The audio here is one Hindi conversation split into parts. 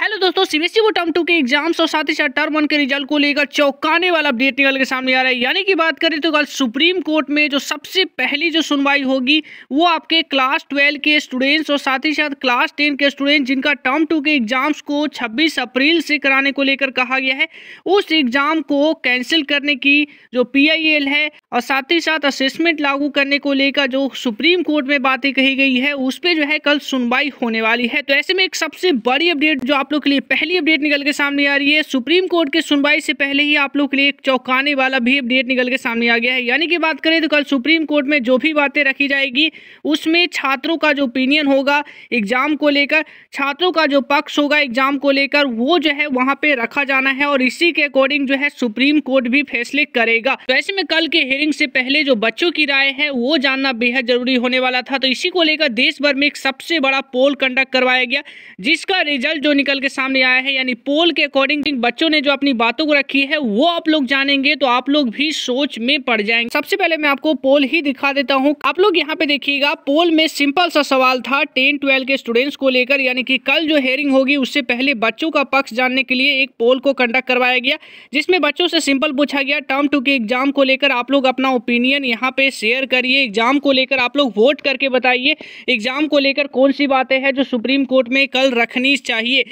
हेलो दोस्तों सी सीबीएसई को टर्म टू के एग्जाम्स और साथ ही साथ टर्म वन के रिजल्ट को लेकर चौंकाने वाला अपडेट निकल के सामने आ रहा है यानी कि बात करें तो कल सुप्रीम कोर्ट में जो सबसे पहली जो सुनवाई होगी वो आपके क्लास ट्वेल्व के स्टूडेंट्स और साथ ही साथ क्लास टेन के स्टूडेंट जिनका टर्म टू के एग्जाम्स को छब्बीस अप्रैल से कराने को लेकर कहा गया है उस एग्जाम को कैंसिल करने की जो पी है और साथ ही साथ असेसमेंट लागू करने को लेकर जो सुप्रीम कोर्ट में बातें कही गई है उस पर जो है कल सुनवाई होने वाली है तो ऐसे में एक सबसे बड़ी अपडेट जो आप लोग के लिए पहली अपडेट निकल के सामने आ रही है सुप्रीम कोर्ट के सुनवाई से पहले ही आप लोग के लिए एक चौंकाने वाला भी अपडेट निकल के सामने आ गया है यानी कि बात करें तो कल सुप्रीम कोर्ट में जो भी बातें रखी जाएगी उसमें छात्रों का जो ओपिनियन होगा एग्जाम को लेकर छात्रों का जो पक्ष होगा एग्जाम को लेकर वो जो है वहां पर रखा जाना है और इसी के अकॉर्डिंग जो है सुप्रीम कोर्ट भी फैसले करेगा तो ऐसे में कल के हियरिंग से पहले जो बच्चों की राय है वो जानना बेहद जरूरी होने वाला था तो इसी को लेकर देश भर में एक सबसे बड़ा पोल कंडक्ट करवाया गया जिसका रिजल्ट जो निकल निकल के सामने आया है यानी पोल के अकॉर्डिंग बच्चों ने जो अपनी बातों को रखी है वो आप लोग जानेंगे तो आप लोग भी सोच में पड़ जाएंगे सबसे पहले मैं आपको पोल ही दिखा देता हूँ आप लोग यहाँ पे देखिएगा पोल में सिंपल सा सवाल था टेन ट्वेल्व के स्टूडेंट्स को लेकर यानी कि कल जो हेयरिंग होगी उससे पहले बच्चों का पक्ष जानने के लिए एक पोल को कंडक्ट करवाया गया जिसमें बच्चों से सिंपल पूछा गया टर्म टू के एग्जाम को लेकर आप लोग अपना ओपिनियन यहाँ पे शेयर करिए एग्जाम को लेकर आप लोग वोट करके बताइए एग्जाम को लेकर कौन सी बातें हैं जो सुप्रीम कोर्ट में कल रखनी चाहिए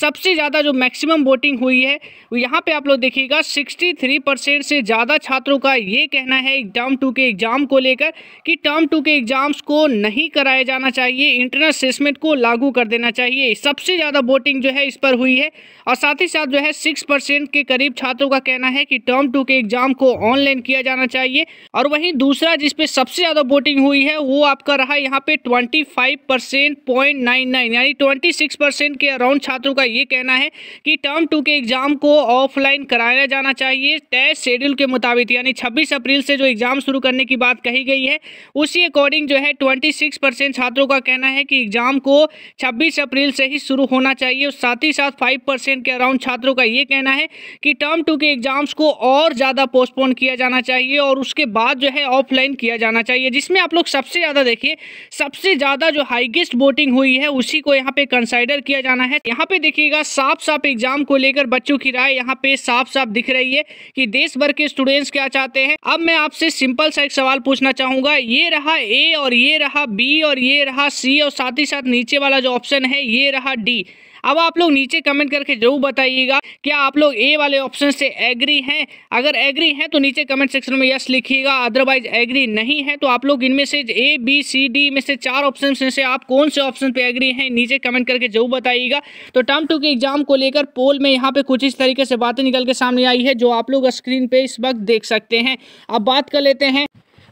सबसे ज़्यादा जो मैक्सिमम वोटिंग हुई है यहाँ पे आप लोग देखिएगा 63 परसेंट से ज़्यादा छात्रों का ये कहना है टर्म टू के एग्ज़ाम को लेकर कि टर्म टू के एग्ज़ाम्स को नहीं कराया जाना चाहिए इंटरनल असेसमेंट को लागू कर देना चाहिए सबसे ज़्यादा वोटिंग जो है इस पर हुई है और साथ ही साथ जो है सिक्स के करीब छात्रों का कहना है कि टर्म टू के एग्ज़ाम को ऑनलाइन किया जाना चाहिए और वहीं दूसरा जिसपे सबसे ज़्यादा वोटिंग हुई है वो आपका रहा यहाँ पे ट्वेंटी फाइव यानी ट्वेंटी के अराउंड छात्रों का ये कहना है कि टर्म टू के एग्ज़ाम को ऑफलाइन कराया जाना चाहिए तय शेड्यूल के मुताबिक यानी छब्बीस अप्रैल से जो एग्ज़ाम शुरू करने की बात कही गई है उसी अकॉर्डिंग जो है ट्वेंटी परसेंट छात्रों का कहना है कि एग्ज़ाम को छब्बीस अप्रैल से ही शुरू होना चाहिए और साथ ही साथ फाइव परसेंट के अराउंड छात्रों का ये कहना है कि टर्म टू के एग्ज़ाम्स को और ज़्यादा पोस्टपोन किया जाना चाहिए और उसके बाद जो है ऑफलाइन किया जाना चाहिए जिसमें आप लोग सबसे ज़्यादा देखिए सबसे ज़्यादा जो हाइगेस्ट वोटिंग हुई है उसी को यहाँ पे कंसाइडर किया जाना है यहाँ यहाँ पे देखिएगा साफ साफ एग्जाम को लेकर बच्चों की राय यहाँ पे साफ साफ दिख रही है कि देश भर के स्टूडेंट्स क्या चाहते हैं अब मैं आपसे सिंपल सा एक सवाल पूछना चाहूंगा ये रहा ए और ये रहा बी और ये रहा सी और साथ ही साथ नीचे वाला जो ऑप्शन है ये रहा डी अब आप लोग नीचे कमेंट करके जरूर बताइएगा क्या आप लोग ए वाले ऑप्शन से एग्री हैं अगर एग्री हैं तो नीचे कमेंट सेक्शन में यस लिखिएगा अदरवाइज एग्री नहीं है तो आप लोग इनमें से ए बी सी डी में से चार ऑप्शन में से आप कौन से ऑप्शन पे एग्री हैं नीचे कमेंट करके जरूर बताइएगा तो टर्म टू के एग्जाम को लेकर पोल में यहाँ पे कुछ इस तरीके से बातें निकल के सामने आई है जो आप लोग स्क्रीन पर इस वक्त देख सकते हैं अब बात कर लेते हैं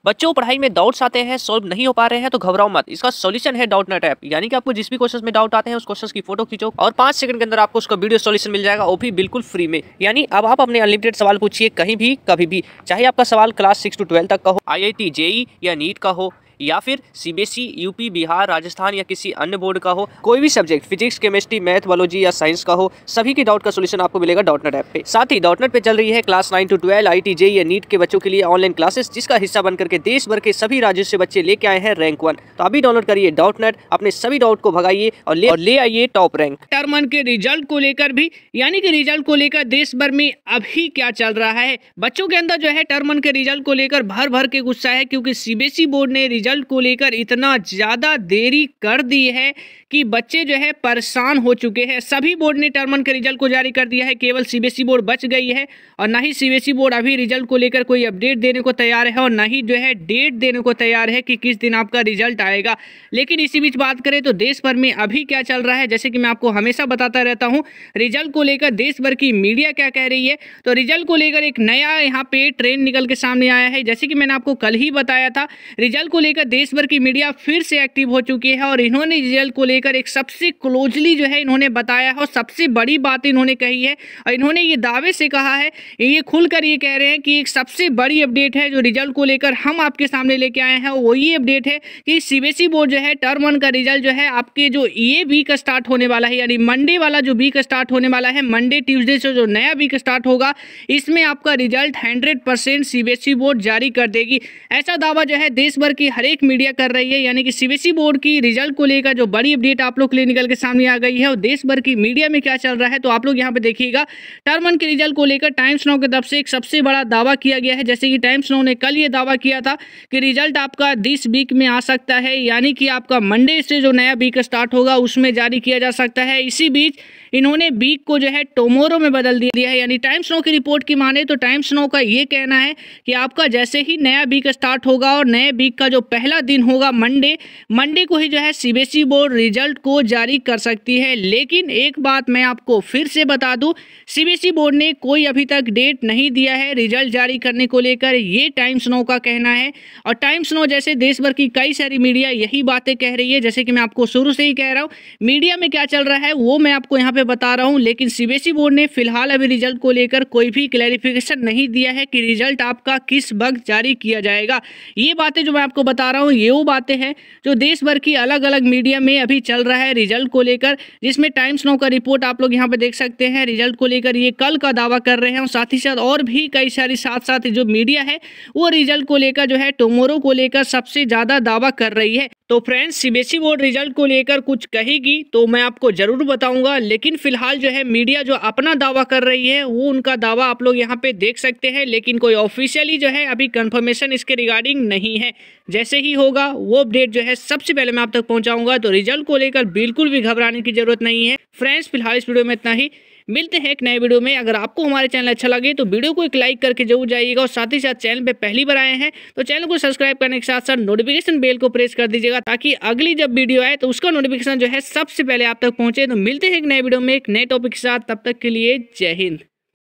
बच्चों पढ़ाई में डाउट्स आते हैं सॉल्व नहीं हो पा रहे हैं तो घबराओ मत इसका सोल्यूशन है डाउट नेट ऐप यानी कि आपको जिस भी क्वेश्चन में डाउट आते हैं उस क्वेश्चन की फोटो खींचो और पांच सेकंड के अंदर आपको उसका वीडियो सोल्यूशन मिल जाएगा वो भी बिल्कुल फ्री में यानी अब आप अपने अनलिमिटेड सवाल पूछिए कहीं भी कभी भी चाहे आपका सवाल क्लास सिक्स टू ट्वेल्व तक का हो आई आई जेई या नीट का हो या फिर सीबीएसई यूपी बिहार राजस्थान या किसी अन्य बोर्ड का हो कोई भी subject physics chemistry math biology या साइंस का हो सभी के डाउट का सोल्यूशन आपको मिलेगा डॉटनेट ऐप पे साथ ही डॉटनेट पे चल रही है class nine to twelve I T या नीट के बच्चों के लिए ऑनलाइन क्लासेस जिसका हिस्सा बनकर के के देश भर के सभी राज्यों से बच्चे लेके आए हैं रैंक वन तो अभी डाउनलोड करिए डाउट नेट अपने सभी डाउट को भगाइए और ले, ले आइए टॉप रैंक टर्म वन के रिजल्ट को लेकर भी यानी कि रिजल्ट को लेकर देश भर में अभी क्या चल रहा है बच्चों के अंदर जो है टर्म वन के रिजल्ट को लेकर भर भर के गुस्सा है क्योंकि सीबीएसई बोर्ड e ने रिजल्ट को लेकर इतना ज़्यादा देरी कर दी है कि बच्चे जो है परेशान हो चुके हैं सभी बोर्ड ने टर्म वन के रिजल्ट को जारी कर दिया है केवल सीबीएसई बोर्ड e बच गई है और ना ही सीबीएसई बोर्ड e अभी रिजल्ट को लेकर कोई अपडेट देने को तैयार है और ना ही जो है डेट देने को तैयार है कि किस दिन आपका रिजल्ट आएगा लेकिन इसी बीच बात करें तो देश भर में अभी क्या चल रहा है जैसे कि मैं आपको हमेशा बताता रहता हूँ रिजल्ट को लेकर देश भर की मीडिया क्या कह रही है तो रिजल्ट को लेकर एक नया यहाँ पे ट्रेंड निकल के सामने आया है जैसे कि मैंने आपको कल ही बताया था रिजल्ट को लेकर देश भर की मीडिया फिर से एक्टिव हो चुकी है और इन्होंने रिजल्ट को लेकर एक सबसे क्लोजली जो है इन्होंने बताया है और सबसे बड़ी बात इन्होंने कही है और इन्होंने ये दावे से कहा है ये खुलकर ये कह रहे हैं कि एक सबसे बड़ी अपडेट है जो रिजल्ट को लेकर हम आपके सामने लेके आए हैं वो ये अपडेट है कि सीबीएसई बोर्ड e जो है टर्म वन का रिजल्ट जो है आपके जो ये वीक स्टार्ट होने वाला है यानी मंडे वाला जो वीक स्टार्ट होने वाला है मंडे ट्यूजडे से जो नया वीक स्टार्ट होगा इसमें आपका रिजल्ट हंड्रेड परसेंट बोर्ड जारी कर देगी ऐसा दावा जो है देश भर की हर एक मीडिया कर रही है यानी कि सीबीएसई बोर्ड e की रिजल्ट को लेकर जो बड़ी अपडेट आप लोग के लिए निकल के सामने आ गई है और देश भर की मीडिया में क्या चल रहा है तो आप लोग यहाँ पर देखिएगा टर्म वन के रिजल्ट को लेकर टाइम्स नाउ की तरफ से एक सबसे बड़ा दावा किया गया है जैसे कि टाइम्स नाउ ने कल ये दावा किया किया था कि रिजल्ट आपका दिस वीक में आ सकता है यानी कि आपका मंडे से जो नया वीक स्टार्ट होगा उसमें जारी किया जा सकता है इसी बीच इन्होंने वीक को जो है टोमोरो में बदल दिया है यानी टाइम्स नो की रिपोर्ट की माने तो टाइम्स नो का ये कहना है कि आपका जैसे ही नया वीक स्टार्ट होगा और नए वीक का जो पहला दिन होगा मंडे मंडे को ही जो है सीबीएसई बोर्ड रिजल्ट को जारी कर सकती है लेकिन एक बात मैं आपको फिर से बता दूँ सीबीएसई बोर्ड ने कोई अभी तक डेट नहीं दिया है रिजल्ट जारी करने को लेकर ये टाइम्स नो का कहना कहना है और टाइम्स नो जैसे देश भर की कई सारी मीडिया यही बातें कह रही है जैसे कि मैं आपको शुरू से ही कह रहा हूँ मीडिया में क्या चल रहा है वो मैं आपको यहाँ पे बता रहा हूँ लेकिन सी e बोर्ड ने फिलहाल अभी रिजल्ट को लेकर कोई भी क्लैरिफिकेशन नहीं दिया है कि रिजल्ट आपका किस वक्त जारी किया जाएगा ये बातें जो मैं आपको बता रहा हूँ ये वो बातें हैं जो देश भर की अलग अलग मीडिया में अभी चल रहा है रिजल्ट को लेकर जिसमें टाइम्स नो का रिपोर्ट आप लोग यहाँ पर देख सकते हैं रिजल्ट को लेकर ये कल का दावा कर रहे हैं और साथ ही साथ और भी कई सारी साथ साथ जो मीडिया है वो रिजल्ट को लेकर लेकर जो है टोमोरो को लेकर सबसे ज़्यादा दावा कर रही है तो फ्रेंड्स सीबीएसई बोर्ड रिजल्ट को लेकर कुछ कहेगी तो मैं आपको जरूर बताऊंगा लेकिन फिलहाल जो है मीडिया जो अपना दावा कर रही है वो उनका दावा आप लोग यहाँ पे देख सकते हैं लेकिन कोई ऑफिशियली जो है अभी कंफर्मेशन इसके रिगार्डिंग नहीं है जैसे ही होगा वो अपडेट जो है सबसे पहले मैं आप तक पहुँचाऊँगा तो रिजल्ट को लेकर बिल्कुल भी घबराने की जरूरत नहीं है फ्रेंड्स फिलहाल इस वीडियो में इतना ही मिलते हैं एक नए वीडियो में अगर आपको हमारे चैनल अच्छा लगे तो वीडियो को एक लाइक करके जरूर जाइएगा और साथ ही साथ चैनल पर पहली बार आए हैं तो चैनल को सब्सक्राइब करने के साथ साथ नोटिफिकेशन बेल को प्रेस कर दीजिएगा ताकि अगली जब वीडियो आए तो उसका नोटिफिकेशन जो है सबसे पहले आप तक पहुंचे तो मिलते हैं एक नए वीडियो में एक नए टॉपिक के साथ तब तक के लिए जय हिंद